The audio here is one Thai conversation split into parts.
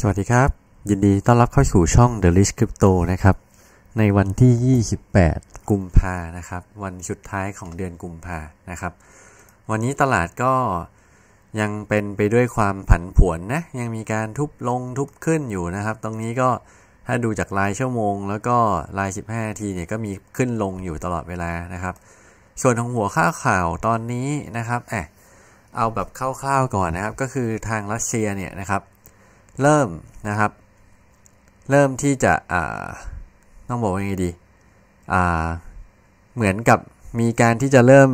สวัสดีครับ ยินดีต้อนรับเข้าสู่ช่อง The Rich Crypto นะครับในวันที่ 28 กุมภานะครับวันสุดท้ายของเดือนกุมภานะครับ วันนี้ตลาดก็ยังเป็นไปด้วยความผันผวนนะยังมีการทุบลงทุบขึ้นอยู่นะครับ ตรงนี้ก็ถ้าดูจากรายชั่วโมงแล้วก็ราย 15 นาทีเนี่ยก็มีขึ้นลงอยู่ตลอดเวลานะครับ ส่วนของหัวข้าข่าวตอนนี้นะครับเอบเอาแบบคร่าวๆ ก่อนนะครับก็คือทางรัสเซียเนี่ยนะครับเริ่มนะครับเริ่มที่จะต้องบอกว่าไงดีเหมือนกับมีการที่จะเริ่ม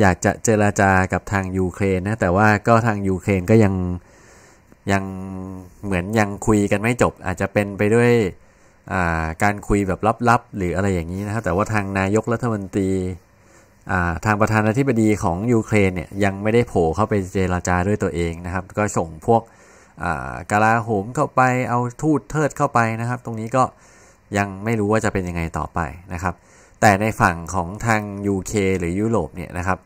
อยากจะเจราจากับทางยูเครนนะแต่ว่าก็ทางยูเครนก็ยังยัง เหมือนยังคุยกันไม่จบอาจจะเป็นไปด้วยการคุยแบบลับ ๆ หรืออะไรอย่างนี้นะครับแต่ว่าทางนายกรัฐมนตรีทางประธานาธิบดีของยูเครนเนี่ยยังไม่ได้โผล่เข้าไปเจราจาด้วยตัวเองนะครับ ก็ส่งพวกกาลาโหมเข้าไปเอาทูตเทิดเข้าไปนะครับ ตรงนี้ก็ยังไม่รู้ว่าจะเป็นยังไงต่อไปนะครับแต่ในฝั่งของทาง UK หรือยุโรปเนี่ยนะครับ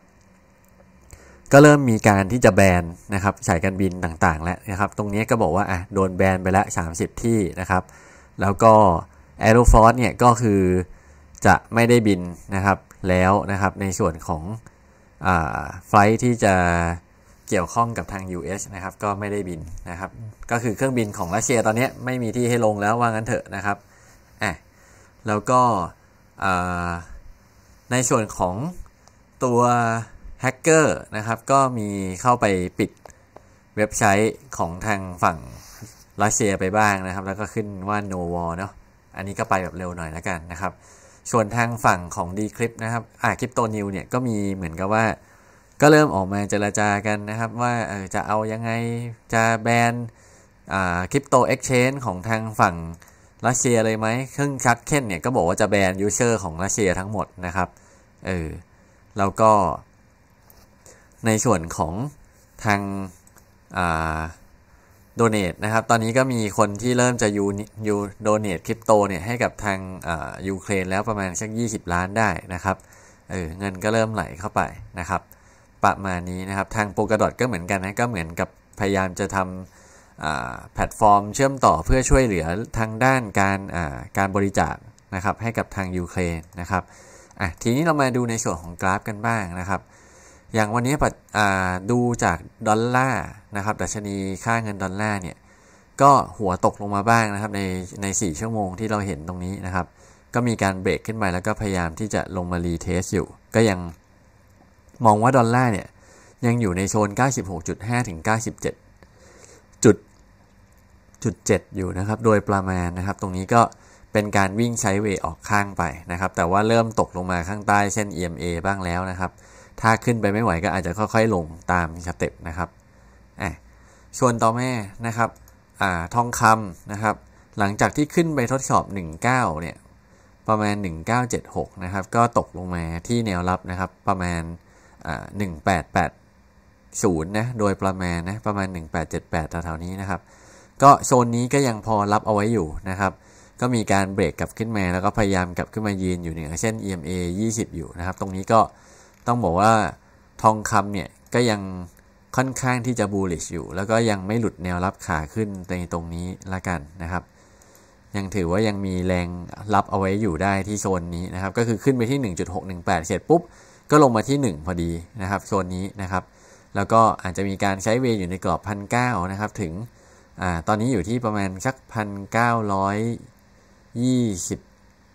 ก็เริ่มมีการที่จะแบนนะครับสายการบินต่างๆแล้วนะครับตรงนี้ก็บอกว่าอ่ะโดนแบนไปแล้ว 30 ที่นะครับ แล้วก็ a e r o f o r c e เนี่ยก็คือจะไม่ได้บินนะครับ แล้วนะครับในส่วนของอไฟที่จะเกี่ยวข้องกับทาง US นะครับก็ไม่ได้บินนะครับก็คือเครื่องบินของรัสเซียตอนนี้ไม่มีที่ให้ลงแล้วว่างั้นเถอะนะครับอ่ะแล้วก็ในส่วนของตัวแฮกเกอร์นะครับก็มีเข้าไปปิดเว็บไซต์ของทางฝั่งรัสเซียไปบ้างนะครับ แล้วก็ขึ้นว่า no war เนาะอันนี้ก็ไปแบบเร็วหน่อยแล้วกันนะครับ ส่วนทางฝั่งของ d c r y p t นะครับอ่าคริปโตนิวเนี่ยก็มีเหมือนกับว่าก็เริ่มออกมาเจราจากันนะครับ ว่าจะเอายังไงจะแบนคริปโตเอ็กชแนนของทางฝั่งรัสเซียเลยไหมเครื่องชักเค้นเนี่ย ก็บอกว่าจะแบน ยูเซอร์ ของรัสเซียทั้งหมดนะครับ เออแล้วก็ในส่วนของทางโดเนตนะครับ ตอนนี้ก็มีคนที่เริ่มจะยูยูโดเนตคริปโตเนี่ย ให้กับทางยูเครนแล้วประมาณสัก 20 ล้านได้นะครับเออเงินก็เริ่มไหลเข้าไปนะครับประมาณนี้นะครับทางโปรกระด t ก็เหมือนกันนะก็เหมือนกับพยายามจะทำแพลตฟอร์ม เชื่อมต่อเพื่อช่วยเหลือทางด้านการการบริจาคนะครับให้กับทางยูเครนนะครับทีนี้เรามาดูในส่วนของกราฟกันบ้างนะครับ อย่างวันนี้ดดูจากดอลลาร์นะครับดัชนีค่าเงินดอลลาร์เนี่ยก็หัวตกลงมาบ้างนะครับ ในใน4ชั่วโมงที่เราเห็นตรงนี้นะครับ ก็มีการเบรกขึ้นไปแล้วก็พยายามที่จะลงมารีเทสอยู่ก็ยังมองว่าดอลลาร์เนี่ย ยังอยู่ในโซน96.5 ถึง97จุดจุด7อยู่นะครับ โดยประมาณนะครับ ตรงนี้ก็เป็นการวิ่งไซด์เวย์ออกข้างไปนะครับ แต่ว่าเริ่มตกลงมาข้างใต้เส้น EMA บ้างแล้วนะครับ ถ้าขึ้นไปไม่ไหวก็อาจจะค่อยๆลงตามสเต็ปนะครับอ่ะส่วนต่อแม่นะครับอ่าทองคำนะครับ หลังจากที่ขึ้นไปทดสอบ 19 เนี่ยประมาณ1976นะครับก็ตกลงมาที่แนวรับนะครับประมาณ1.880 นะ โดยประมาณนะ ประมาณ 1878แถวๆนี้นะครับ ก็โซนนี้ก็ยังพอรับเอาไว้อยู่นะครับ ก็มีการเบรกกลับขึ้นมาแล้วก็พยายามกลับขึ้นมายืนอยู่เหนือเส้น EMA 20 อยู่นะครับตรงนี้ก็ต้องบอกว่าทองคำเนี่ย ก็ยังค่อนข้างที่จะบูลลิชอยู่ แล้วก็ยังไม่หลุดแนวรับขาขึ้นในตรงนี้ละกันนะครับ ยังถือว่ายังมีแรงรับเอาไว้อยู่ได้ที่โซนนี้นะครับ ก็คือขึ้นไปที่ 1.618 เสร็จปุ๊บก็ลงมาที่ 1 พอดีนะครับโซนนี้นะครับแล้วก็อาจจะมีการใช้เวอยู่ในกรอบพันเนะครับถึงอตอนนี้อยู่ที่ประมาณสักพันเก้าร้อยยี่สิบ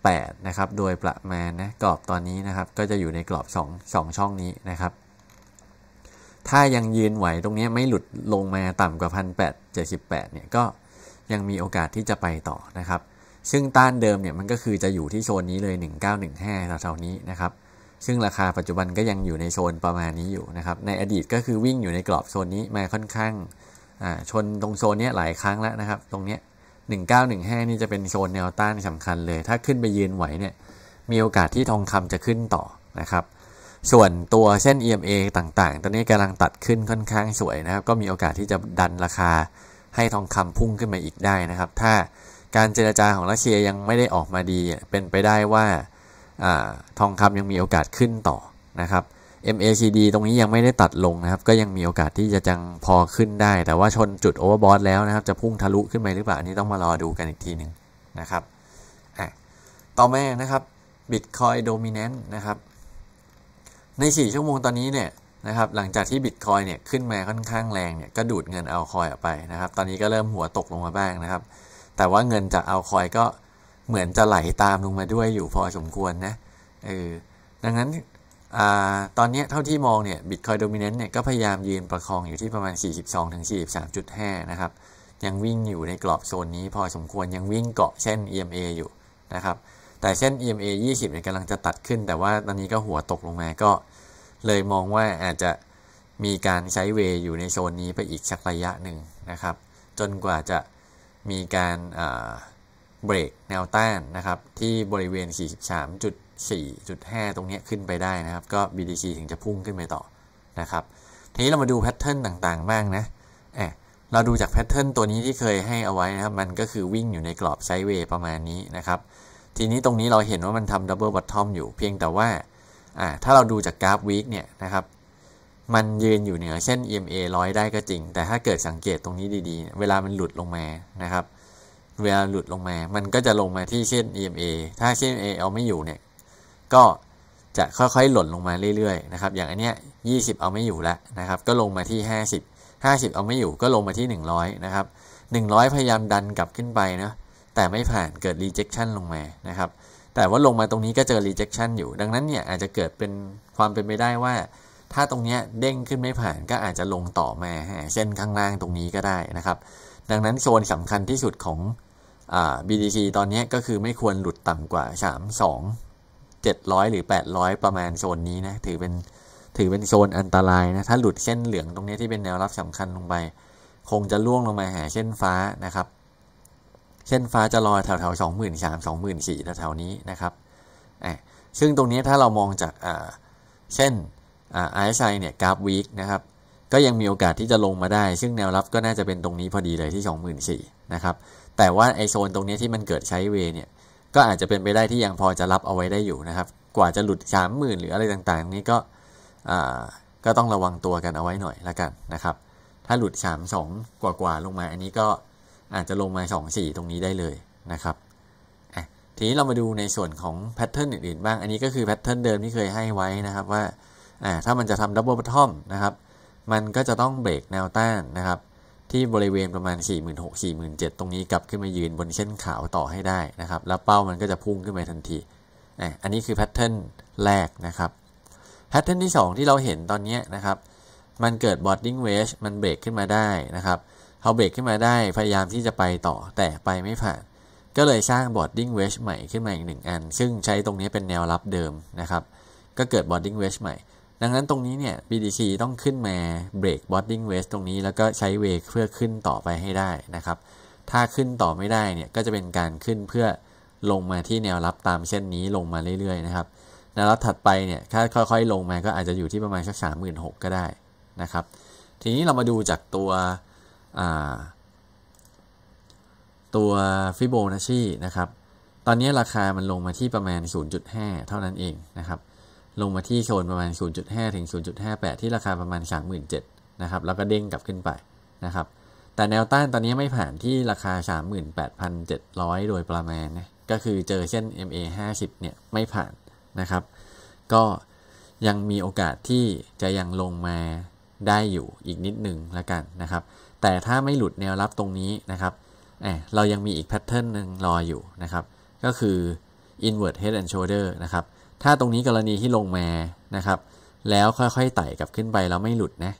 แปดนะครับ โดยประมาณนะกรอบตอนนี้นะครับ ก็จะอยู่ในกรอบ2งช่องนี้นะครับ ถ้ายังยืนไหวตรงนี้ไม่หลุดลงมาต่ำกว่าพันแปดเจ็ดสิบแปดเนี่ยก็ยังมีโอกาสที่จะไปต่อนะครับ ซึ่งต้านเดิมเนี่ยมันก็คือจะอยู่ที่โซนนี้เลย 1915แถวๆนี้นะครับซึ่งราคาปัจจุบันก็ยังอยู่ในโซนประมาณนี้อยู่นะครับ ในอดีตก็คือวิ่งอยู่ในกรอบโซนนี้มาค่อนข้างชนตรงโซนนี้หลายครั้งแล้วนะครับ ตรงนี้ 1915 นี่จะเป็นโซนแนวต้านสำคัญเลย ถ้าขึ้นไปยืนไหวเนี่ย มีโอกาสที่ทองคำจะขึ้นต่อนะครับ ส่วนตัวเส้น EMA ต่างๆ ตอนนี้กำลังตัดขึ้นค่อนข้างสวยนะครับ ก็มีโอกาสที่จะดันราคาให้ทองคำพุ่งขึ้นมาอีกได้นะครับ ถ้าการเจรจาของรัสเซียยังไม่ได้ออกมาดีเป็นไปได้ว่าอทองคำยังมีโอกาสขึ้นต่อนะครับ MACD ตรงนี้ยังไม่ได้ตัดลงนะครับ ก็ยังมีโอกาสที่จะจังพอขึ้นได้ แต่ว่าชนจุดโอเวอร์บอทแล้วนะครับ จะพุ่งทะลุขึ้นไปหรือเปล่าอันนี้ต้องมารอดูกันอีกทีหนึ่งนะครับต่อมานะครับ Bitcoin Dominant นะครับ ใน 4 ชั่วโมงตอนนี้เนี่ยนะครับ หลังจากที่ Bitcoin เนี่ยขึ้นมาค่อนข้างแรงเนี่ยก็ดูดเงินเอาคอยออกไปนะครับตอนนี้ก็เริ่มหัวตกลงมาบ้างนะครับแต่ว่าเงินจากเอาคอยก็เหมือนจะไหลตามลงมาด้วยอยู่พอสมควรนะ เออ ดังนั้นอตอนนี้เท่าที่มองเนี่ยบิตคอยโดมิเนนต์เนี่ยก็พยายามยืนประคองอยู่ที่ประมาณ 42-43.5 นะครับ ยังวิ่งอยู่ในกรอบโซนนี้พอสมควรยังวิ่งเกาะเส้น EMA อยู่นะครับ แต่เส้น EMA 20เนี่ยกำลังจะตัดขึ้นแต่ว่าตอนนี้ก็หัวตกลงมาก็เลยมองว่าอาจจะมีการใช้เวอยู่ในโซนนี้ไปอีกสักระยะหนึ่งนะครับ จนกว่าจะมีการาเบรกแนวต้านนะครับที่บริเวณ 43.4.5 ตรงนี้ขึ้นไปได้นะครับก็ BTC ถึงจะพุ่งขึ้นไปต่อนะครับ ทีนี้เรามาดูแพทเทิร์นต่างๆ บ้างนะอเราดูจากแพทเทิร์นตัวนี้ที่เคยให้เอาไว้นะครับ มันก็คือวิ่งอยู่ในกรอบไซด์เวย์ประมาณนี้นะครับ ทีนี้ตรงนี้เราเห็นว่ามันทำดับเบิลบอททอมอยู่เพียงแต่ว่าอ่าถ้าเราดูจากกราฟวีคเนี่ยนะครับ มันยืนอยู่เหนือ เส้น EMA ร้อยได้ก็จริง แต่ถ้าเกิดสังเกตตรงนี้ดีๆ เวลามันหลุดลงมานะครับเวลาหลุดลงมา มันก็จะลงมาที่เส้น EMA ถ้าเส้น EMA เอาไม่อยู่เนี่ย ก็จะค่อยๆหล่นลงมาเรื่อยๆนะครับ อย่างอันเนี้ย20 เอาไม่อยู่แล้วนะครับ ก็ลงมาที่ 50 50 เอาไม่อยู่ก็ลงมาที่100นะครับ100 พยายามดันกลับขึ้นไปนะแต่ไม่ผ่าน เกิด rejection ลงมา นะครับ แต่ว่าลงมาตรงนี้ก็เจอ rejection อยู่ ดังนั้นเนี่ยอาจจะเกิดเป็นความเป็นไปได้ว่า ถ้าตรงเนี้ยเด้งขึ้นไม่ผ่าน ก็อาจจะลงต่อมาเส้นข้างล่างตรงนี้ก็ได้นะครับ ดังนั้นโซนสำคัญที่สุดของ BTC ตอนนี้ก็คือไม่ควรหลุดต่ำกว่า3 2 700 หรือ 800 ประมาณโซนนี้นะ ถือเป็นถือเป็นโซนอันตรายนะ ถ้าหลุดเส้นเหลืองตรงนี้ที่เป็นแนวรับสำคัญลงไป คงจะล่วงลงมาหาเส้นฟ้านะครับเส้นฟ้าจะลอยแถวๆ2 3 0 0 0 2 4 0 0แถวๆนี้นะครับ ซึ่งตรงนี้ถ้าเรามองจากเช่น RSI เนี่ยกราฟวีคนะครับ ก็ยังมีโอกาสที่จะลงมาได้ ซึ่งแนวรับก็น่าจะเป็นตรงนี้พอดีเลยที่24,000นะครับแต่ว่าไอโซนตรงนี้ที่มันเกิดใช้เวเนี่ยก็อาจจะเป็นไปได้ที่ยังพอจะรับเอาไว้ได้อยู่นะครับ กว่าจะหลุดสามหมื่นหรืออะไรต่างๆ นี้ก็ก็ต้องระวังตัวกันเอาไว้หน่อยละกันนะครับ ถ้าหลุดสามสองกว่าๆลงมา อันนี้ก็อาจจะลงมาสองสี่ตรงนี้ได้เลยนะครับทีนี้เรามาดูในส่วนของแพทเทิร์นอื่นๆบ้างอันนี้ก็คือแพทเทิร์นเดิมที่เคยให้ไว้นะครับ ว่าถ้ามันจะทำดับเบิลบอททอมนะครับมันก็จะต้องเบรกแนวต้านนะครับที่บริเวณประมาณ 4 6 0 0 0 47 ตรงนี้กลับขึ้นมายืนบนเส้นขาวต่อให้ได้นะครับ แล้วเป้ามันก็จะพุ่งขึ้นไปทันที อันนี้คือแพทเทิร์นแรกนะครับ แพทเทิร์นที่ 2 ที่เราเห็นตอนนี้นะครับ มันเกิดบอดดิ้งเวชมันเบรกขึ้นมาได้นะครับเขาเบรกขึ้นมาได้ พยายามที่จะไปต่อแต่ไปไม่ผ่าน ก็เลยสร้างบอดดิ้งเวชใหม่ขึ้นมาอีกหนึ่งอัน ซึ่งใช้ตรงนี้เป็นแนวรับเดิมนะครับ ก็เกิดบอดดิ้งเวชใหม่ดังนั้นตรงนี้เนี่ย BDC ต้องขึ้นมาเบรก boarding wave ตรงนี้แล้วก็ใช้เวกเพื่อขึ้นต่อไปให้ได้นะครับ ถ้าขึ้นต่อไม่ได้เนี่ยก็จะเป็นการขึ้นเพื่อลงมาที่แนวรับตามเส้นนี้ลงมาเรื่อยๆนะครับ แนวรับถัดไปเนี่ย ถ้าค่อยๆลงมาก็อาจจะอยู่ที่ประมาณสักมื่นหก็ได้นะครับ ทีนี้เรามาดูจากตัวตัวฟิโบนัชชีนะครับ ตอนนี้ราคามันลงมาที่ประมาณ 0.5 เท่านั้นเองนะครับลงมาที่โซนประมาณ 0.5 ถึง 0.58 ที่ราคาประมาณ 37,000นะครับ แล้วก็เด้งกลับขึ้นไปนะครับ แต่แนวต้านตอนนี้ไม่ผ่านที่ราคา 38,700 โดยประมาณนะก็คือเจอเส้น MA 50เนี่ยไม่ผ่านนะครับ ก็ยังมีโอกาสที่จะยังลงมาได้อยู่อีกนิดหนึ่งละกันนะครับ แต่ถ้าไม่หลุดแนวรับตรงนี้นะครับเรายังมีอีกแพทเทิร์นหนึ่งรออยู่นะครับ ก็คือ inward head and shoulder นะครับถ้าตรงนี้กรณีที่ลงมา นะครับ แล้วค่อยๆไต่กลับขึ้นไปแล้วไม่หลุดนะ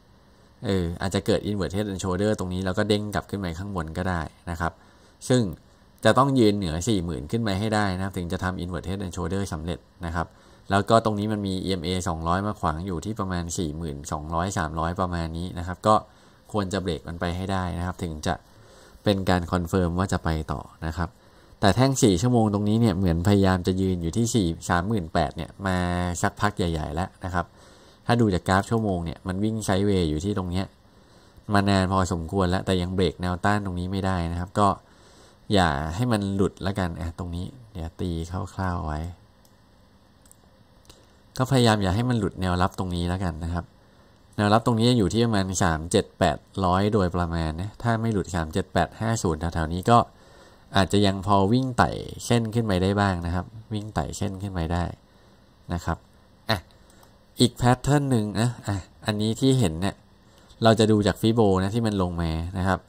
เอออาจจะเกิด inverted and shoulder ตรงนี้แล้วก็เด้งกลับขึ้นไปข้างบนก็ได้นะครับ ซึ่งจะต้องยืนเหนือ 40,000 ขึ้นไปให้ได้นะครับถึงจะทำ inverted and shoulder สำเร็จนะครับ แล้วก็ตรงนี้มันมี EMA 200 มาขวางอยู่ที่ประมาณ 4,200 300 ประมาณนี้นะครับ ก็ควรจะเบรกมันไปให้ได้นะครับถึงจะเป็นการคอนเฟิร์มว่าจะไปต่อนะครับแต่แท่งสี่ชั่วโมงตรงนี้เนี่ยเหมือนพยายามจะยืนอยู่ที่สสี่ามมหื่นแปดเนี่ยมาสักพักใหญ่ๆ แล้วนะครับ ถ้าดูจากกราฟชั่วโมงเนี่ยมันวิ่งไซเวย์อยู่ที่ตรงเนี้ยมานานพอสมควรแล้ว แต่ยังเบรกแนวต้านตรงนี้ไม่ได้นะครับ ก็อย่าให้มันหลุดแล้วกันอ่ะตรงนี้เดี๋ยวตีคร่าวๆไว้ ก็พยายามอย่าให้มันหลุดแนวรับตรงนี้แล้วกันนะครับแนวรับตรงนี้อยู่ที่ประมาณสามเจ็ดแปดร้อยโดยประมาณนะถ้าไม่หลุดสาามเจ็ดดแปห้ศูนย์แถวๆนี้ก็อาจ จะ ยังพอวิ่งไต่เส้นขึ้นไปได้บ้างนะครับ วิ่งไต่เส้นขึ้นไปได้นะครับอ่ะอีกแพทเทิร์นหนึ่งนะอ่ะอันนี้ที่เห็นเนี่ยเราจะดูจากฟิโบนะที่มันลงมานะครับ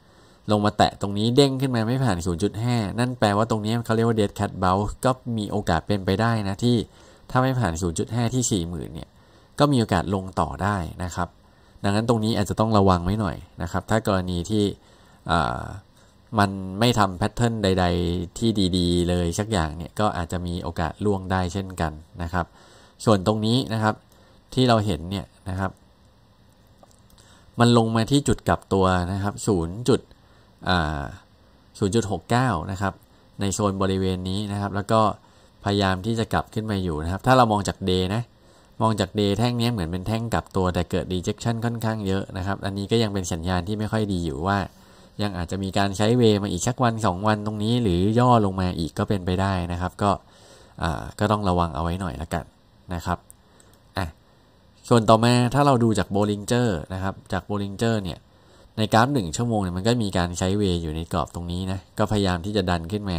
ลงมาแตะตรงนี้เด้งขึ้นมาไม่ผ่าน 0.5 นั่นแปลว่าตรงนี้เขาเรียกว่าเดดแคทเบลก็มีโอกาสเป็นไปได้นะที่ถ้าไม่ผ่าน0.5ที่ 40,000 เนี่ยก็มีโอกาสลงต่อได้นะครับ ดังนั้นตรงนี้อาจจะต้องระวังไว้หน่อยนะครับ ถ้ากรณีที่มันไม่ทำแพทเทิร์นใดๆที่ดีๆ เลย สักอย่างเนี่ยก็อาจจะมีโอกาสล่วงได้เช่นกันนะครับ ส่วนตรงนี้นะครับที่เราเห็นเนี่ยนะครับ มันลงมาที่จุดกลับตัวนะครับ0จุด6 9 นะครับ ในโซนบริเวณนี้นะครับ แล้วก็พยายามที่จะกลับขึ้นมาอยู่นะครับ ถ้าเรามองจากเดนะ มองจากเดแท่งนี้เหมือนเป็นแท่งกลับตัวแต่เกิด rejection ค่อนข้างเยอะนะครับ อันนี้ก็ยังเป็นสัญญาณที่ไม่ค่อยดีอยู่ว่ายังอาจจะมีการใช้เวมาอีกสักวัน 2 วันตรงนี้หรือย่อลงมาอีกก็เป็นไปได้นะครับ ก็ก็ต้องระวังเอาไว้หน่อยละกันนะครับอ่ะส่วนต่อมาถ้าเราดูจากโบลิงเจอร์นะครับ จากโบลิงเจอร์เนี่ยในกราฟ1ชั่วโมงเนี่ยมันก็มีการใช้เวอยู่ในกรอบตรงนี้นะ ก็พยายามที่จะดันขึ้นมา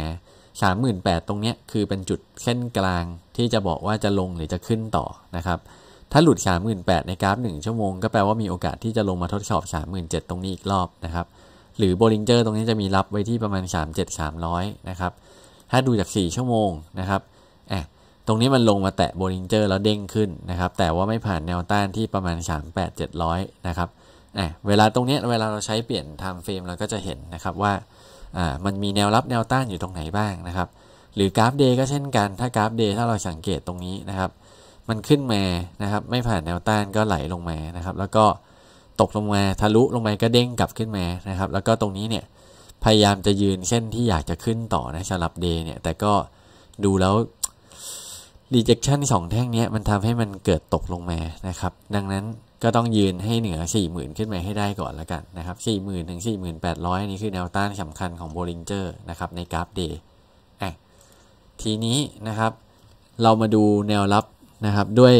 38,000 ตรงเนี้ยคือเป็นจุดเส้นกลางที่จะบอกว่าจะลงหรือจะขึ้นต่อนะครับ ถ้าหลุด38,000ในกราฟ1ชั่วโมงก็แปลว่ามีโอกาสที่จะลงมาทดสอบ37,000ตรงนี้อีกรอบนะครับหรือโบลิงเจอร์ตรงนี้จะมีรับไว้ที่ประมาณ 3 7 3 0 0 นะครับ ถ้าดูจาก 4 ชั่วโมงนะครับอะตรงนี้มันลงมาแตะโบลิงเจอร์แล้วเด้งขึ้นนะครับ แต่ว่าไม่ผ่านแนวต้านที่ประมาณ 3 8 7 0 0 นะครับอะเวลาตรงนี้เวลาเราใช้เปลี่ยนไทม์เฟรมเราก็จะเห็นนะครับว่าอ่า มันมีแนวรับแนวต้านอยู่ตรงไหนบ้างนะครับ หรือกราฟเดย์ก็เช่นกัน ถ้ากราฟเดย์ถ้าเราสังเกตตรงนี้นะครับ มันขึ้นมานะครับไม่ผ่านแนวต้านก็ไหลลงมานะครับ แล้วก็ตกลงมาทะลุลงไปก็เด้งกลับขึ้นมานะครับ แล้วก็ตรงนี้เนี่ย พยายามจะยืนเส้นที่อยากจะขึ้นต่อนะสำหรับเดย์เนี่ย แต่ก็ดูแล้ว rejection สองแท่งนี้มันทำให้มันเกิดตกลงมานะครับ ดังนั้นก็ต้องยืนให้เหนือ 40,000 ขึ้นมาให้ได้ก่อนแล้วกันนะครับ40,000 ถึง4,800ื่นนี่คือแนวต้านสำคัญของโบลิงเจอร์นะครับในกราฟเดย์ทีนี้นะครับ เรามาดูแนวรับนะครับด้วย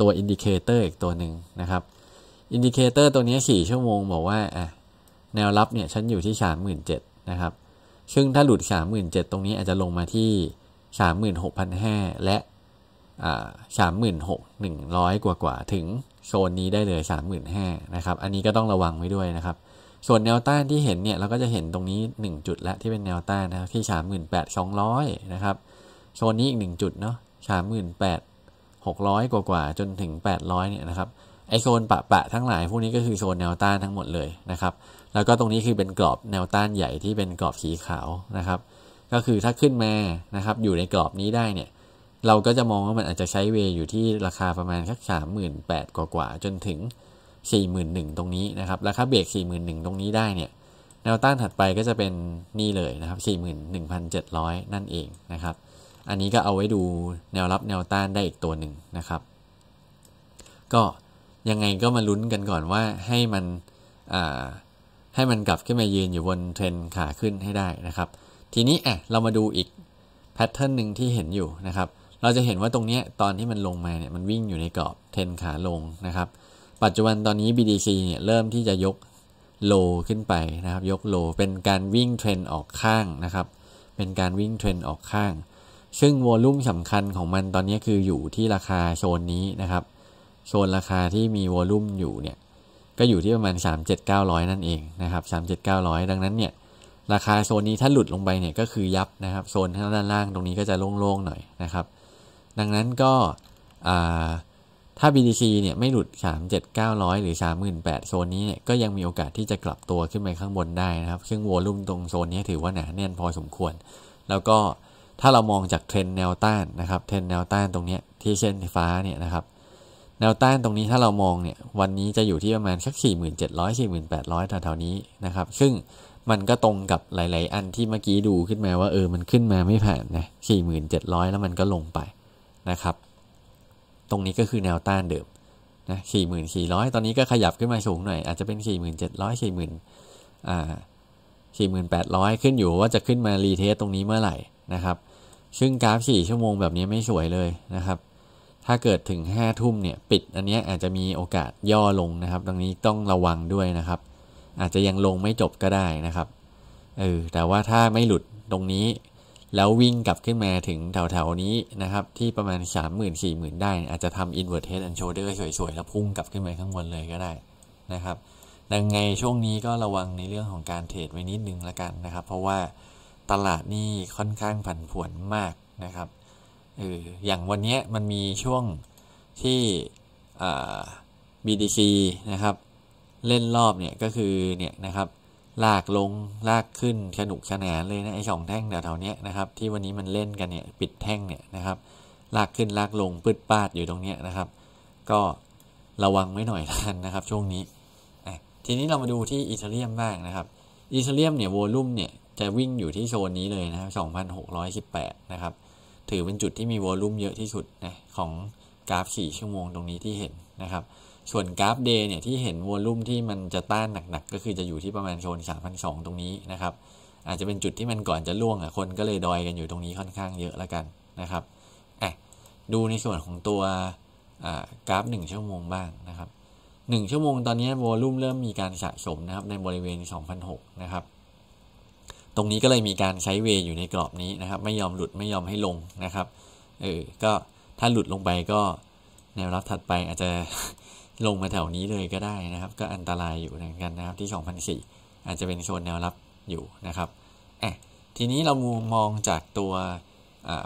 ตัวอินดิเคเตอร์อีกตัวหนึ่งนะครับอินดิเคเตอร์ตัวนี้ 4 ชั่วโมง บอกว่าแนวรับเนี่ยฉันอยู่ที่ 37,000 นะครับ ซึ่งถ้าหลุด37,000 ตรงนี้อาจจะลงมาที่ 36,500และสามหมื่นหกหนึ่งร้อยกว่ากว่าถึงโซนนี้ได้เลยสามหมื่นห้านะครับ อันนี้ก็ต้องระวังไว้ด้วยนะครับ ส่วนแนวต้านที่เห็นเนี่ยเราก็จะเห็นตรงนี้ 1 จุดและที่เป็นแนวต้านนะที่สามหมื่นแปดสองร้อยนะครับ โซนนี้อีก 1 จุด เนาะสามหมื่นแปดหกร้อยกว่ากว่าจนถึงแปดร้อยเนี่ยนะครับไอโซนปะปะทั้งหลายพวกนี้ก็คือโซนแนวต้านทั้งหมดเลยนะครับ แล้วก็ตรงนี้คือเป็นกรอบแนวต้านใหญ่ที่เป็นกรอบสีขาวนะครับ ก็คือถ้าขึ้นมานะครับอยู่ในกรอบนี้ได้เนี่ย เราก็จะมองว่ามันอาจจะใช้เวอยู่ที่ราคาประมาณสักสามหมื่นแปดกว่าๆจนถึงสี่หมื่นหนึ่งตรงนี้นะครับราคาเบรกสี่หมื่นหนึ่งตรงนี้ได้เนี่ย แนวต้านถัดไปก็จะเป็นนี่เลยนะครับสี่หมืนหนึงพัเจ็ดร้อยนั่นเองนะครับ อันนี้ก็เอาไว้ดูแนวรับแนวต้านได้อีกตัวหนึ่งนะครับ ก็ยังไงก็มาลุ้นกันก่อนว่าให้มันให้มันกลับขึ้นมายืน อยู่บนเทรนขาขึ้นให้ได้นะครับ ทีนี้ออเรามาดูอีกแพทเทิร์นหนึ่งที่เห็นอยู่นะครับ เราจะเห็นว่าตรงนี้ตอนที่มันลงมาเนี่ยมันวิ่งอยู่ในกรอบเทรนขาลงนะครับ ปัจจุบันตอนนี้ BDC เนี่ยเริ่มที่จะยกโลขึ้นไปนะครับ ยกโลเป็นการวิ่งเทรนออกข้างนะครับเป็นการวิ่งเทรนออกข้างซึ่งวอลุ่มสำคัญของมันตอนนี้คืออยู่ที่ราคาโซนนี้นะครับโซนราคาที่มีวอลุ่มอยู่เนี่ยก็อยู่ที่ประมาณ 37900 นั่นเองนะครับ37900 ดังนั้นเนี่ยราคาโซนนี้ถ้าหลุดลงไปเนี่ยก็คือยับนะครับโซนด้านล่างตรงนี้ก็จะโล่งๆหน่อยนะครับดังนั้นก็ถ้า BTC เนี่ยไม่หลุด 37900 หรือ 38,000 โซนนี้เนี่ยก็ยังมีโอกาสที่จะกลับตัวขึ้นไปข้างบนได้นะครับซึ่งวอลุ่มตรงโซนนี้ถือว่าหนาแน่นพอสมควร แล้วก็ถ้าเรามองจากเทรนแนวต้านนะครับ เทรนแนวต้านตรงนี้ที่เส้นฟ้าเนี่ยนะครับแนวต้านตรงนี้ถ้าเรามองเนี่ย วันนี้จะอยู่ที่ประมาณสัก 4,700 4,800แถวๆนี้นะครับ ซึ่งมันก็ตรงกับหลายๆอันที่เมื่อกี้ดูขึ้นมาว่าเออ มันขึ้นมาไม่ผ่านนะ4,700 แล้วมันก็ลงไปนะครับ ตรงนี้ก็คือแนวต้านเดิมนะ 4,400 ตอนนี้ก็ขยับขึ้นมาสูงหน่อย อาจจะเป็น 4,700 4,000อ่า4,800 ขึ้นอยู่ว่าจะขึ้นมารีเทสตรงนี้เมื่อไหร่นะครับ ซึ่งกราฟ 4 ชั่วโมงแบบนี้ไม่สวยเลยนะครับถ้าเกิดถึง5้าทุ่มเนี่ย ปิดอันนี้อาจจะมีโอกาสย่อลงนะครับดังนี้ต้องระวังด้วยนะครับ อาจจะยังลงไม่จบก็ได้นะครับเออแต่ว่าถ้าไม่หลุดตรงนี้ แล้ววิ่งกลับขึ้นมาถึงแถวๆนี้นะครับ ที่ประมาณ 3 0 0 0 0 4 0 0 0นได้ อาจจะทำ i n v e r t head and shoulder สวยๆ แล้วพุ่งกลับขึ้นไปข้างบนเลยก็ได้นะครับ ดังไงช่วงนี้ก็ระวังในเรื่องของการเทรดไว้นิดนึงละกันนะครับ เพราะว่าตลาดนี่ค่อนข้างผันผวนมากนะครับเอออย่างวันนี้มันมีช่วงที่ BDC นะครับเล่นรอบเนี่ยก็คือเนี่ยนะครับลากลงลากขึ้นสนุกสนานเลยนะไอ้สองแท่งแถวๆนี้นะครับที่วันนี้มันเล่นกันเนี่ยปิดแท่งเนี่ยนะครับลากขึ้นลากลงปืดปาดอยู่ตรงนี้นะครับ ก็ระวังไว้หน่อยทันนะครับ ช่วงนี้ทีนี้เรามาดูที่อีเทเรียมบ้างนะครับอีเทเรียมเนี่ยวอลุ่มเนี่ยจะวิ่งอยู่ที่โซนนี้เลยนะครับ2,618 นะครับถือเป็นจุดที่มีวอลลุ่มเยอะที่สุดนะของกราฟ 4 ชั่วโมงตรงนี้ที่เห็นนะครับ ส่วนกราฟเดย์เนี่ยที่เห็นวอลลุ่มที่มันจะต้านหนักๆก็คือจะอยู่ที่ประมาณโซน3,200 ตรงนี้นะครับ อาจจะเป็นจุดที่มันก่อนจะล่วงอ่ะคนก็เลยดอยกันอยู่ตรงนี้ค่อนข้างเยอะแล้วกันนะครับอ่ะดูในส่วนของตัวกราฟ 1ชั่วโมงบ้างนะครับ1ชั่วโมงตอนนี้วอลลุ่มเริ่มมีการสะสมนะครับในบริเวณ 2,006 นะครับตรงนี้ก็เลยมีการไซด์เวย์อยู่ในกรอบนี้นะครับ ไม่ยอมหลุดไม่ยอมให้ลงนะครับเออ ก็ถ้าหลุดลงไปก็ แนวรับถัดไปอาจจะลงมาแถวนี้เลยก็ได้นะครับ ก็อันตรายอยู่เหมือนกันนะครับที่ 2004อาจจะเป็นโซนแนวรับอยู่นะครับออะทีนี้เรามองจากตัว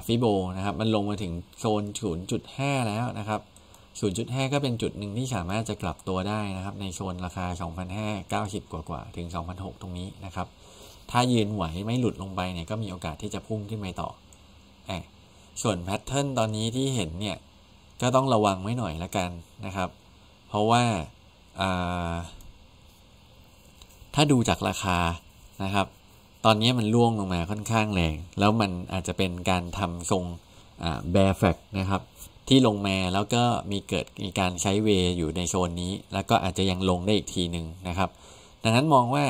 ฟิโบ นะครับ มันลงมาถึงโซน0.5แล้วนะครับ0.5ก็เป็นจุดหนึ่งที่สามารถจะกลับตัวได้นะครับ ในโซนราคา2,590 กว่าๆถึง 2,006 ตรงนี้นะครับถ้ายืนไหวไม่หลุดลงไปเนี่ยก็มีโอกาสที่จะพุ่งขึ้นไปต่ออส่วนแพทเทิร์นตอนนี้ที่เห็นเนี่ย ก็ต้องระวังไว้หน่อยละกันนะครับ เพราะว่าาถ้าดูจากราคานะครับ ตอนนี้มันล่วงลงมาค่อนข้างแรง แล้วมันอาจจะเป็นการทำทรงแบร์แฟกนะครับ ที่ลงมาแล้วก็มีเกิดมีการใช้เวอยู่ในโซนนี้ แล้วก็อาจจะยังลงได้อีกทีหนึ่งนะครับ ดังนั้นมองว่า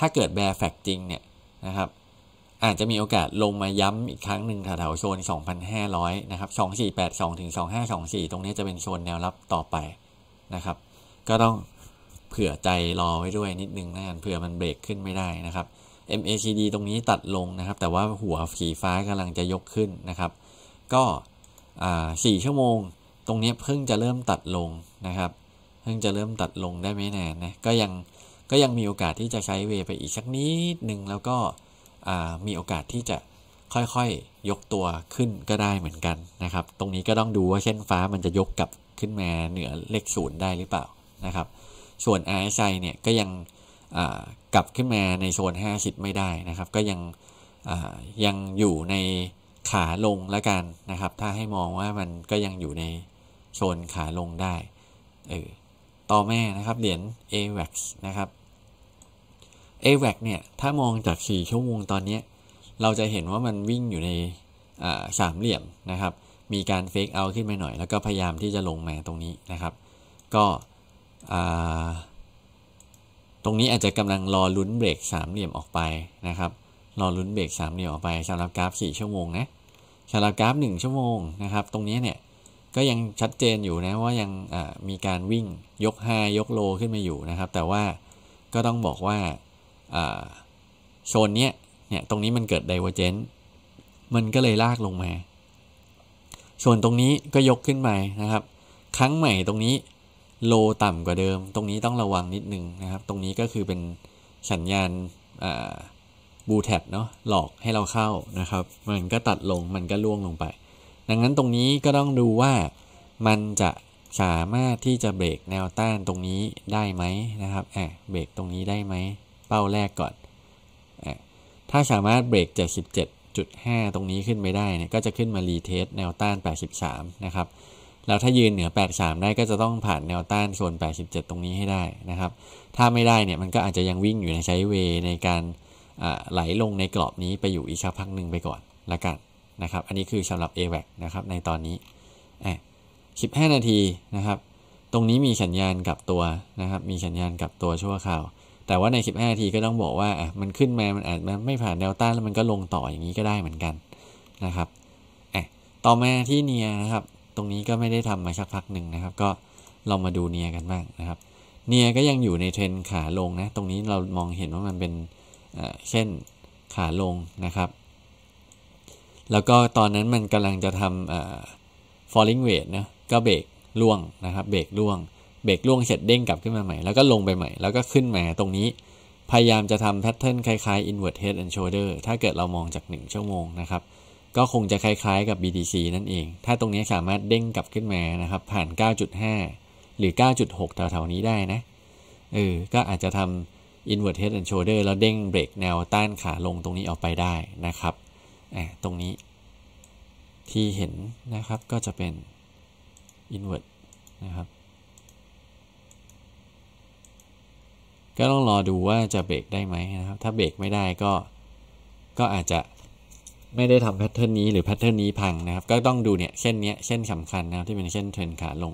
ถ้าเกิดแบร์แฟกจริงเนี่ยนะครับ อาจจะมีโอกาสลงมาย้ำอีกครั้งหนึ่งแถวโซน2,500 นะครับ 2482 ถึง 2524 ตรงนี้จะเป็นโซนแนวรับต่อไปนะครับ ก็ต้องเผื่อใจรอไว้ด้วยนิดนึงนะัเผื่อมันเบรกขึ้นไม่ได้นะครับ MACD ตรงนี้ตัดลงนะครับ แต่ว่าหัวสีฟ้ากำลังจะยกขึ้นนะครับ ก็สี่ชั่วโมงตรงนี้เพิ่งจะเริ่มตัดลงนะครับ เพิ่งจะเริ่มตัดลงได้ไม่นานนะก็ยังก็ยังมีโอกาสที่จะใช้เวไปอีกสักนิดหนึ่งแล้วก็มีโอกาสที่จะค่อยๆ ยกตัวขึ้นก็ได้เหมือนกันนะครับ ตรงนี้ก็ต้องดูว่าเช่นฟ้ามันจะยกกลับขึ้นมาเหนือเลขศูนย์ได้หรือเปล่านะครับส่วน RSI เนี่ยก็ยังกลับขึ้นมาในโซน50 ไม่ได้นะครับ ก็ยังยังอยู่ในขาลงแล้วกันนะครับ ถ้าให้มองว่ามันก็ยังอยู่ในโซนขาลงได้เออต่อแม่นะครับเหรียญ AVAX นะครับ a w a c เนี่ย ถ้ามองจาก 4 ชั่วโมงตอนนี้ เราจะเห็นว่ามันวิ่งอยู่ในสามเหลี่ยมนะครับ มีการเฟกเอาขึ้นมาหน่อย แล้วก็พยายามที่จะลงมาตรงนี้นะครับ ก็ตรงนี้อาจจะกำลังรอลุ้นเบรกสามเหลี่ยมออกไปนะครับ รอลุ้นเบรกสามเหลี่ยมออกไปสำหรับกราฟ 4 ชั่วโมงนะสำหรับกราฟ 1 ชั่วโมงนะครับ ตรงนี้เนี่ย ก็ยังชัดเจนอยู่นะว่ายังมีการวิ่งยก5ยกโลขึ้นมาอยู่นะครับ แต่ว่าก็ต้องบอกว่าโซนเนี้ยเนี่ยตรงนี้มันเกิดไดเวอร์เจนต์มันก็เลยลากลงมา ส่วนตรงนี้ก็ยกขึ้นมานะครับ ครั้งใหม่ตรงนี้โลต่ำกว่าเดิม ตรงนี้ต้องระวังนิดนึงนะครับ ตรงนี้ก็คือเป็นสัญญาณบูแท็บเนาะหลอกให้เราเข้านะครับ มันก็ตัดลง มันก็ล่วงลงไป ดังนั้นตรงนี้ก็ต้องดูว่ามันจะสามารถที่จะเบรกแนวต้านตรงนี้ได้ไหมนะครับอเบรกตรงนี้ได้ไหมเป้าแรกก่อนอถ้าสามารถเบรก77.5 ตรงนี้ขึ้นไปได้เนี่ยก็จะขึ้นมารีเทสแนวต้าน 83 นะครับ แล้วถ้ายืนเหนือ 83 ได้ก็จะต้องผ่านแนวต้านโซน 87 ตรงนี้ให้ได้นะครับ ถ้าไม่ได้เนี่ยมันก็อาจจะยังวิ่งอยู่ในไซเวในการไหลลงในกรอบนี้ไปอยู่อีกสักพักหนึ่งไปก่อนละกันนะครับ อันนี้คือสำหรับ a w a c นะครับในตอนนี้15 นาทีนะครับ ตรงนี้มีสัญญาณกับตัวนะครับ มีสัญญาณกับตัวชั่วคราวแต่ว่าใน 15 นาทีก็ต้องบอกว่า อ่ะ มันขึ้นมา มันอาจจะไม่ผ่านเดลต้าแล้วมันก็ลงต่ออย่างนี้ก็ได้เหมือนกันนะครับอ่ะต่อมาที่เนียนะครับ ตรงนี้ก็ไม่ได้ทำมาสักพักหนึ่งนะครับ ก็เรามาดูเนียกันบ้างนะครับ เนียก็ยังอยู่ในเทรนขาลงนะ ตรงนี้เรามองเห็นว่ามันเป็นเช่น ขาลงนะครับ แล้วก็ตอนนั้นมันกำลังจะทำ falling weight นะ ก็เบรกล่วงนะครับ เบรกล่วงเบรกล่วงเสร็จเด้งกลับขึ้นมาใหม่ แล้วก็ลงไปใหม่ แล้วก็ขึ้นมาตรงนี้พยายามจะทำแพทเทิร์นคล้ายๆ inward head and shoulder ถ้าเกิดเรามองจาก 1 ชั่วโมงนะครับ ก็คงจะคล้ายๆ กับ BDC นั่นเอง ถ้าตรงนี้สามารถเด้งกลับขึ้นมานะครับ ผ่าน 9.5 หรือ 9.6แถวๆนี้ได้นะเออ ก็อาจจะทำ inward head and shoulder แล้วเด้งเบรกแนวต้านขาลงตรงนี้ออกไปได้นะครับอตรงนี้ ที่เห็นนะครับก็จะเป็น inward นะครับก็ต้องรอดูว่าจะเบรกได้ไหมนะครับ ถ้าเบรกไม่ได้ก็ก็อาจจะไม่ได้ทำแพทเทิร์นนี้หรือแพทเทิร์นนี้พังนะครับ ก็ต้องดูเนี่ยเส้นเนี้ยเส้นสำคัญนะครับ ที่เป็นเส้นเทรนขาลง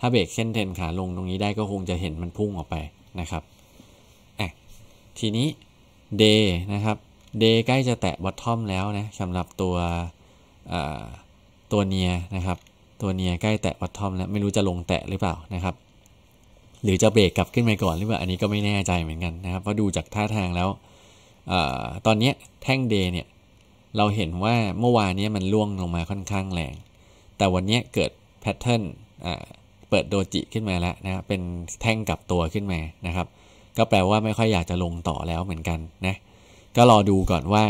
ถ้าเบรกเส้นเทรนขาลงตรงนี้ได้ก็คงจะเห็นมันพุ่งออกไปนะครับอ่ะทีนี้ day นะครับ day ใกล้จะแตะบอททอมแล้วนะสำหรับตัวตัวเนียนะครับ ตัวเนียใกล้แตะบอททอมแล้วไม่รู้จะลงแตะหรือเปล่านะครับหรือจะเบรกกลับขึ้นไปก่อนหรือเปล่าอันนี้ก็ไม่แน่ใจเหมือนกันนะครับเพราะดูจากท่าทางแล้วอตอนนี้แท่งเดเนี่ยเราเห็นว่าเมื่อวานนี้มันล่วงลงมาค่อนข้างแรงแต่วันนี้เกิดแพทเทิร์นเปิดโดจิขึ้นมาแล้วนะเป็นแท่งกลับตัวขึ้นมานะครับ ก็แปลว่าไม่ค่อยอยากจะลงต่อแล้วเหมือนกันนะก็รอดูก่อนว่า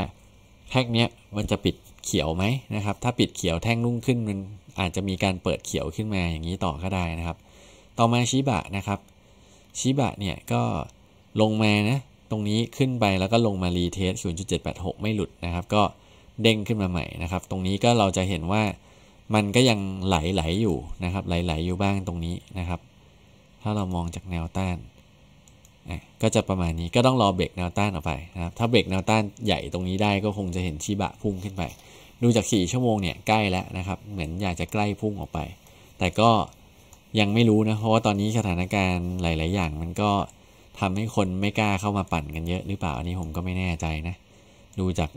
แท่งนี้มันจะปิดเขียวไหมนะครับถ้าปิดเขียวแท่งรุ่งขึ้นมันอาจจะมีการเปิดเขียวขึ้นมาอย่างนี้ต่อก็ได้นะครับต่อมาชิบะนะครับชิบะเนี่ยก็ลงมานะตรงนี้ขึ้นไปแล้วก็ลงมารีเทส 0.786 ไม่หลุดนะครับ ก็เด้งขึ้นมาใหม่นะครับ ตรงนี้ก็เราจะเห็นว่ามันก็ยังไหลไหลอยู่นะครับไหลไหลอยู่บ้างตรงนี้นะครับ ถ้าเรามองจากแนวต้านก็จะประมาณนี้ก็ต้องรอเบรกแนวต้านออกไปนะครับถ้าเบรกแนวต้านใหญ่ตรงนี้ได้ก็คงจะเห็นชิบะพุ่งขึ้นไปดูจาก4ชั่วโมงเนี่ยใกล้แล้วนะครับ เหมือนอยากจะใกล้พุ่งออกไป แต่ก็ยังไม่รู้นะเพราะว่าตอนนี้สถานการณ์หลาย ๆอย่างมันก็ทำให้คนไม่กล้าเข้ามาปั่นกันเยอะหรือเปล่า อันนี้ผมก็ไม่แน่ใจนะ ดูจาก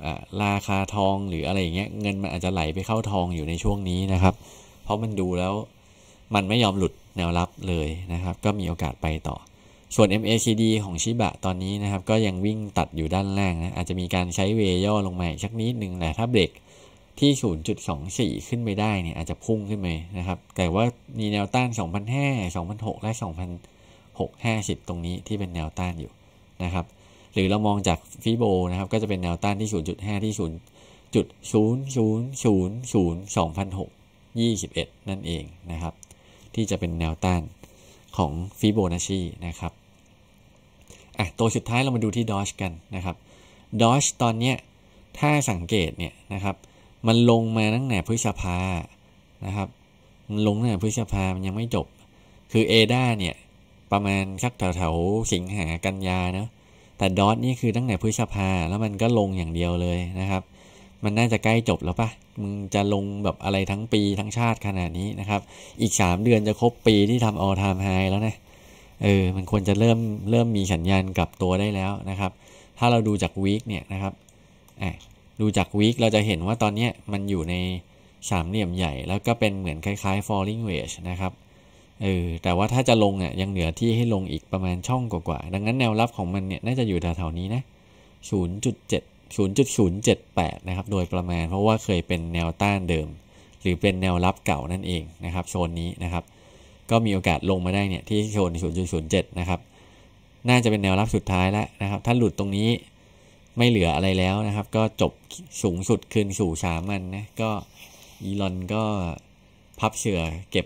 ราคาทองหรืออะไรอย่างเงี้ยเงินมันอาจจะไหลไปเข้าทองอยู่ในช่วงนี้นะครับ เพราะมันดูแล้วมันไม่ยอมหลุดแนวรับเลยนะครับ ก็มีโอกาสไปต่อ ส่วน MACD ของชิบะตอนนี้นะครับก็ยังวิ่งตัดอยู่ด้านล่างนะอาจจะมีการใช้เวย่อลงมาอีกสักนิดหนึ่งแหละถ้าเบรกที่ 0.24 ขึ้นไปได้เนี่ยอาจจะพุ่งขึ้นไปนะครับ แต่ว่ามีแนวต้าน 2,500 2 0 0กและ 2,650 ตรงนี้ที่เป็นแนวต้านอยู่นะครับ หรือเรามองจากฟีโบนะครับ ก็จะเป็นแนวต้านที่ 0.5 ที่ 0.0000 2,621 นั่นเองนะครับ ที่จะเป็นแนวต้านของฟีโบนัชชีนะครับอ่ะตัวสุดท้ายเรามาดูที่ดอชกันนะครับดอชตอนเนี้ยถ้าสังเกตเนี่ยนะครับมันลงมาตั้งแต่พฤษภานะครับมันลงตั้งแต่พฤษภา มันยังไม่จบ คือเอด้าเนี่ย ประมาณสักแถวๆสิงหากันยาเนะแต่ดอทนี่คือตั้งแต่พฤษภา แล้วมันก็ลงอย่างเดียวเลยนะครับ มันน่าจะใกล้จบแล้วปะมึงจะลงแบบอะไรทั้งปีทั้งชาติขนาดนี้นะครับ อีก 3 เดือนจะครบปีที่ทำออทามไฮแล้วนะเออมันควรจะเริ่มเริ่มมีสัญญาณกลับตัวได้แล้วนะครับ ถ้าเราดูจากวีคเนี่ยนะครับอ่ะดูจากวีคเราจะเห็นว่าตอนนี้มันอยู่ในสามเหลี่ยมใหญ่ แล้วก็เป็นเหมือนคล้าย ๆ falling wedge นะครับเออแต่ว่าถ้าจะลงเนี่ยยังเหลือที่ให้ลงอีกประมาณช่องกว่าๆดังนั้นแนวรับของมันเนี่ยน่าจะอยู่แถวๆนี้นะ0.7 0.078 นะครับ โดยประมาณเพราะว่าเคยเป็นแนวต้านเดิม หรือเป็นแนวรับเก่านั่นเองนะครับ โซนนี้นะครับ ก็มีโอกาสลงมาได้เนี่ยที่โซน0.07นะครับน่าจะเป็นแนวรับสุดท้ายแล้วนะครับถ้าหลุดตรงนี้ไม่เหลืออะไรแล้วนะครับ ก็จบสูงสุดคืนสู่สามันนะ ก็อีลอนก็พับเสือเก็บ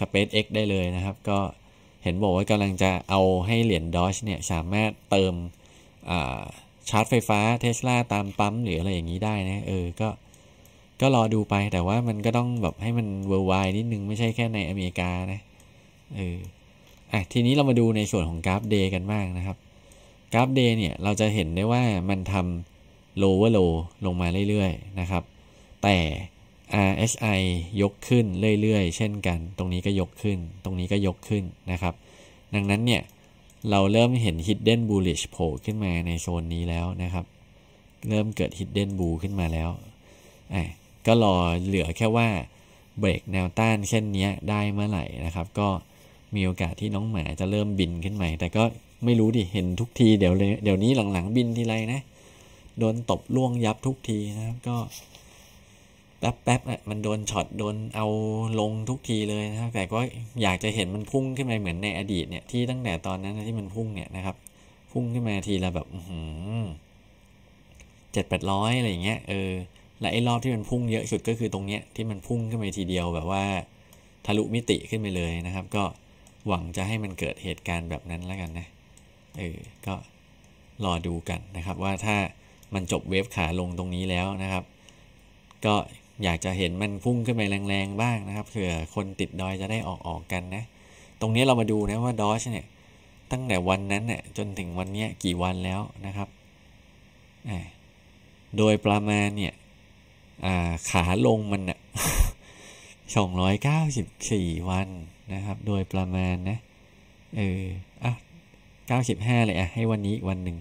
SpaceX ได้เลยนะครับ ก็เห็นบอกว่ากำลังจะเอาให้เหรียญดอชเนี่ยสามารถเติมชาร์จไฟฟ้าเทสลาตามปั๊มหรืออะไรอย่างนี้ได้นะเออ ก็ ก็รอดูไป แต่ว่ามันก็ต้องแบบให้มันเวอร์ไวนิดนึง ไม่ใช่แค่ในอเมริกานะเอออ่ะทีนี้เรามาดูในส่วนของกราฟเดย์กันบ้างนะครับกราฟเดย์เนี่ย เราจะเห็นได้ว่ามันทำโลว์โลลงมาเรื่อยๆนะครับ แต่ RSI ยกขึ้นเรื่อยๆ เช่นกัน ตรงนี้ก็ยกขึ้น ตรงนี้ก็ยกขึ้นนะครับ ดังนั้นเนี่ยเราเริ่มเห็น Hidden Bullish โผล่ขึ้นมาในโซนนี้แล้วนะครับ เริ่มเกิด Hidden Bull ขึ้นมาแล้ว ก็รอเหลือแค่ว่าเบรกแนวต้านเช่นนี้ได้เมื่อไหร่นะครับ ก็มีโอกาสที่น้องหมาจะเริ่มบินขึ้นมาแต่ก็ไม่รู้ดิ เห็นทุกที เดี๋ยวเลยเดี๋ยวนี้หลังๆบินทีไรนะโดนตบล่วงยับทุกทีนะครับ ก็แป๊บแป๊บอ่ะมันโดนช็อต โดนเอาลงทุกทีเลยนะครับแต่ก็อยากจะเห็นมันพุ่งขึ้นมาเหมือนในอดีตเนี่ย ที่ตั้งแต่ตอนนั้นที่มันพุ่งเนี่ยนะครับ พุ่งขึ้นมาทีละแบบเจ็ดแปดร้อยอะไรอย่างเงี้ย เออ และไอ้รอบที่มันพุ่งเยอะ สุดก็คือตรงเนี้ยที่มันพุ่งขึ้นไปทีเดียว แบบว่า ทะลุมิติขึ้นไปเลยนะครับ ก็หวังจะให้มันเกิดเหตุการณ์แบบนั้นแล้วกันนะเออก็รอดูกันนะครับ ว่าถ้ามันจบเวฟขาลงตรงนี้แล้วนะครับ ก็อยากจะเห็นมันพุ่งขึ้นไปแรงๆบ้างนะครับเผื่อคนติดดอยจะได้ออกออกกันนะ ตรงนี้เรามาดูนะว่าดอชเนี่ยตั้งแต่วันนั้นเนี่ยจนถึงวันนี้กี่วันแล้วนะครับโดยประมาณเนี่ยขาลงมันอ่ะสองร้อยเก้าสิบสี่วันนะครับ โดยประมาณนะเออ295 เลยอะให้วันนี้อีกวันหนึ่ง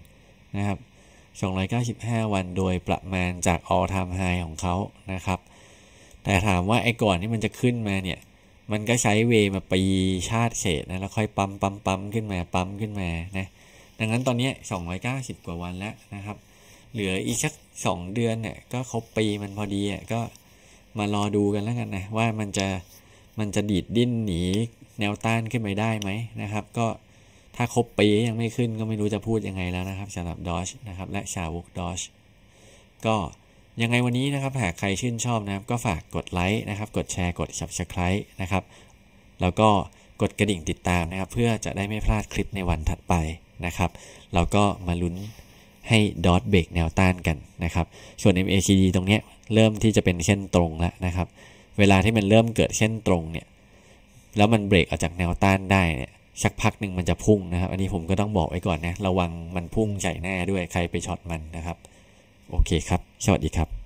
นะครับ 295 วันโดยประมาณจาก all time high ของเขานะครับ แต่ถามว่าไอ้ก่อนที่มันจะขึ้นมาเนี่ย มันก็ใช้เวมาปีชาติเศษนะ แล้วค่อยปั๊มปั๊มปั๊มขึ้นมาปั๊มขึ้นมานะดังนั้นตอนนี้ 290 กว่าวันแล้วนะครับ เหลืออีกสัก 2 เดือนเนี่ยก็ครบปีมันพอดีอ่ะก็มารอดูกันแล้วกันนะ ว่ามันจะมันจะดีดดิ้นหนีแนวต้านขึ้นไปได้ไหมนะครับ ก็ถ้าครบปียังไม่ขึ้นก็ไม่รู้จะพูดยังไงแล้วนะครับสำหรับดอชนะครับและ ชาวกดอชก็ยังไงวันนี้นะครับหากใครชื่นชอบนะครับ ก็ฝากกดไลค์นะครับกดแชร์กด subscribe นะครับ แล้วก็กดกระดิ่งติดตามนะครับ เพื่อจะได้ไม่พลาดคลิปในวันถัดไปนะครับ เราก็มาลุ้นให้ดอทเบรกแนวต้านกันนะครับ ส่วน MACD ตรงนี้เริ่มที่จะเป็นเส้นตรงแล้วนะครับ เวลาที่มันเริ่มเกิดเส้นตรงเนี่ยแล้วมันเบรกออกจากแนวต้านได้เนี่ยสักพักหนึ่งมันจะพุ่งนะครับ อันนี้ผมก็ต้องบอกไว้ก่อนนะ ระวังมันพุ่งใจ่น่ด้วยใครไปช็อตมันนะครับ โอเคครับสวัสดีครับ